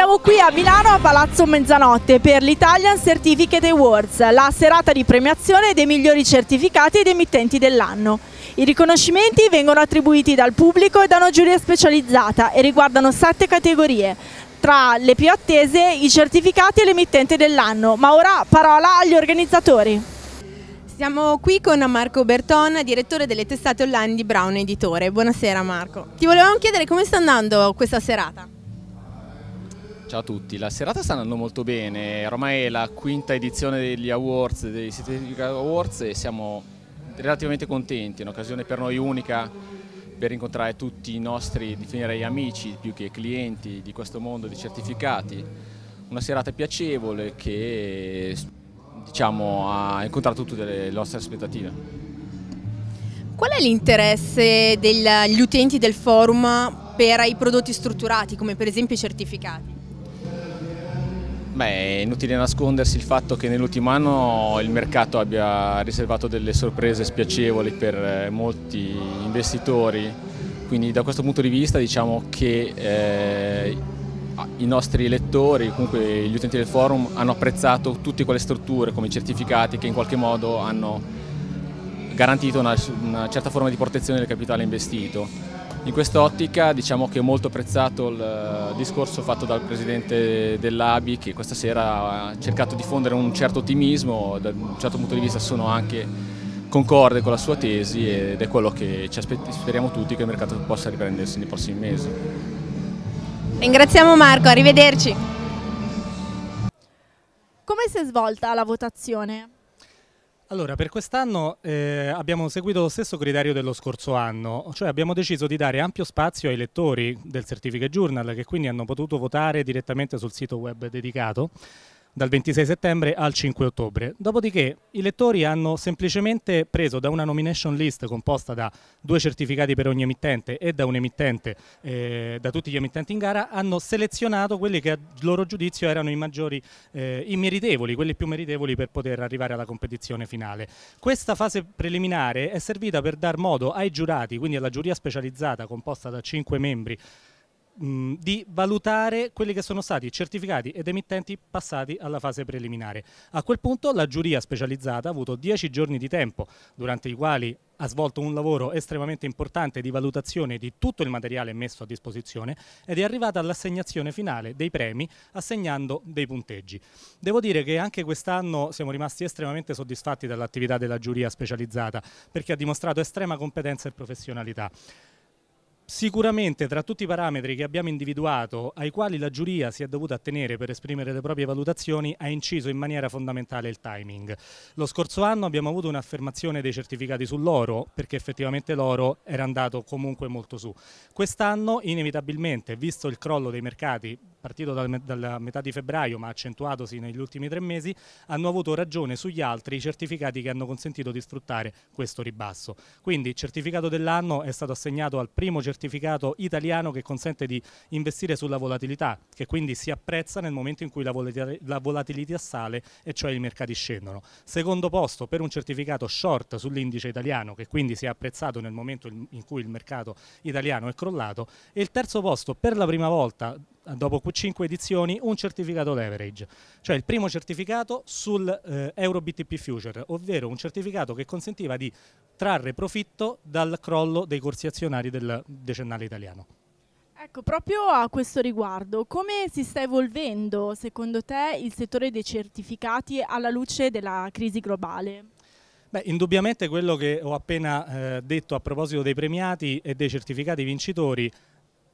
Siamo qui a Milano a Palazzo Mezzanotte per l'Italian Certificate Awards, la serata di premiazione dei migliori certificati ed emittenti dell'anno. I riconoscimenti vengono attribuiti dal pubblico e da una giuria specializzata e riguardano sette categorie. Tra le più attese i certificati e l'emittente dell'anno, ma ora parola agli organizzatori. Siamo qui con Marco Berton, direttore delle testate online di Brown Editore. Buonasera Marco. Ti volevamo chiedere come sta andando questa serata? Ciao a tutti, la serata sta andando molto bene, ormai è la quinta edizione degli Awards, dei Scientific Awards e siamo relativamente contenti, è un'occasione per noi unica per incontrare tutti i nostri, definirei amici più che clienti di questo mondo di certificati, una serata piacevole che diciamo, ha incontrato tutte le nostre aspettative. Qual è l'interesse degli utenti del forum per i prodotti strutturati, come per esempio i certificati? Beh, è inutile nascondersi il fatto che nell'ultimo anno il mercato abbia riservato delle sorprese spiacevoli per eh, molti investitori, quindi da questo punto di vista diciamo che eh, i nostri lettori, comunque gli utenti del forum, hanno apprezzato tutte quelle strutture come i certificati che in qualche modo hanno garantito una, una certa forma di protezione del capitale investito. In quest'ottica diciamo che ho molto apprezzato il eh, discorso fatto dal presidente dell'ABI che questa sera ha cercato di fondere un certo ottimismo, da un certo punto di vista sono anche concorde con la sua tesi ed è quello che ci speriamo tutti che il mercato possa riprendersi nei prossimi mesi. Ringraziamo Marco, arrivederci. Come si è svolta la votazione? Allora, per quest'anno eh, abbiamo seguito lo stesso criterio dello scorso anno, cioè abbiamo deciso di dare ampio spazio ai lettori del Certificate Journal che quindi hanno potuto votare direttamente sul sito web dedicato dal 26 settembre al 5 ottobre. Dopodiché i lettori hanno semplicemente preso da una nomination list composta da due certificati per ogni emittente e da un emittente, eh, da tutti gli emittenti in gara, hanno selezionato quelli che a loro giudizio erano i maggiori, eh, i meritevoli, quelli più meritevoli per poter arrivare alla competizione finale. Questa fase preliminare è servita per dar modo ai giurati, quindi alla giuria specializzata composta da cinque membri, mh, di valutare quelli che sono stati certificati ed emittenti passati alla fase preliminare. A quel punto la giuria specializzata ha avuto 10 giorni di tempo durante i quali ha svolto un lavoro estremamente importante di valutazione di tutto il materiale messo a disposizione ed è arrivata all'assegnazione finale dei premi assegnando dei punteggi. Devo dire che anche quest'anno siamo rimasti estremamente soddisfatti dall'attività della giuria specializzata perché ha dimostrato estrema competenza e professionalità. Sicuramente tra tutti i parametri che abbiamo individuato, ai quali la giuria si è dovuta attenere per esprimere le proprie valutazioni, ha inciso in maniera fondamentale il timing. Lo scorso anno abbiamo avuto un'affermazione dei certificati sull'oro, perché effettivamente l'oro era andato comunque molto su. Quest'anno, inevitabilmente, visto il crollo dei mercati, partito dalla metà di febbraio ma accentuatosi negli ultimi tre mesi, hanno avuto ragione sugli altri i certificati che hanno consentito di sfruttare questo ribasso. Quindi il certificato dell'anno è stato assegnato al primo certificato certificato italiano che consente di investire sulla volatilità, che quindi si apprezza nel momento in cui la volatilità, la volatilità sale e cioè i mercati scendono. Secondo posto per un certificato short sull'indice italiano, che quindi si è apprezzato nel momento in cui il mercato italiano è crollato. E il terzo posto per la prima volta dopo 5 edizioni, un certificato leverage, cioè il primo certificato sul eh, Euro BTP Future, ovvero un certificato che consentiva di trarre profitto dal crollo dei corsi azionari del decennale italiano. Ecco, proprio a questo riguardo, come si sta evolvendo secondo te il settore dei certificati alla luce della crisi globale? Beh, indubbiamente quello che ho appena eh, detto a proposito dei premiati e dei certificati vincitori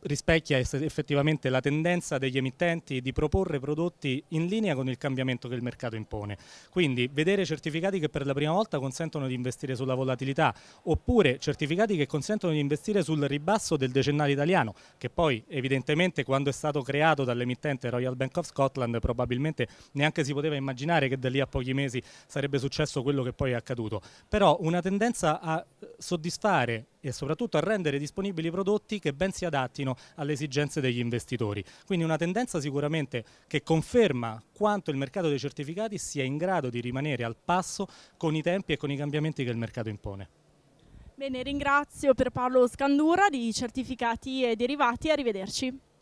rispecchia effettivamente la tendenza degli emittenti di proporre prodotti in linea con il cambiamento che il mercato impone. Quindi vedere certificati che per la prima volta consentono di investire sulla volatilità oppure certificati che consentono di investire sul ribasso del decennale italiano, che poi evidentemente quando è stato creato dall'emittente Royal Bank of Scotland probabilmente neanche si poteva immaginare che da lì a pochi mesi sarebbe successo quello che poi è accaduto. Però una tendenza a soddisfare e soprattutto a rendere disponibili prodotti che ben si adattino alle esigenze degli investitori. Quindi una tendenza sicuramente che conferma quanto il mercato dei certificati sia in grado di rimanere al passo con i tempi e con i cambiamenti che il mercato impone. Bene, ringrazio per Paolo Scandura di Certificati e Derivati, arrivederci.